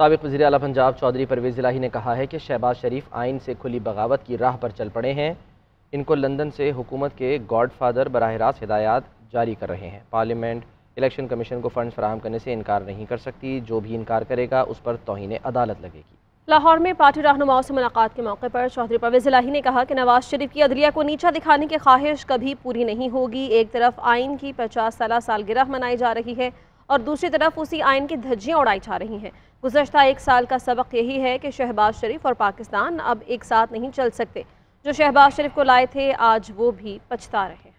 सबक वजी अला पंजाब चौधरी परवेज़ इलाही ने कहा है कि शहबाज शरीफ आइन से खुली बगावत की राह पर चल पड़े हैं इनको लंदन से हुकूमत के गॉड फादर बरह रास्त हदायत जारी कर रहे हैं पार्लियामेंट इलेक्शन कमीशन को फंड फराहम करने से इनकार नहीं कर सकती जो भी इनकार करेगा उस पर तोहन अदालत लगेगी लाहौर में पार्टी रहनुमाओं से मुलाकात के मौके पर चौधरी परवेज इलाही ने कहा कि नवाज शरीफ की अदलिया को नीचा दिखाने की ख्वाहिश कभी पूरी नहीं होगी एक तरफ आइन की पचास साल सालगिरह मनाई जा रही है और दूसरी तरफ उसी आयन की धज्जियाँ उड़ाई जा रही हैं गुजशत एक साल का सबक यही है कि शहबाज शरीफ और पाकिस्तान अब एक साथ नहीं चल सकते जो शहबाज शरीफ को लाए थे आज वो भी पछता रहे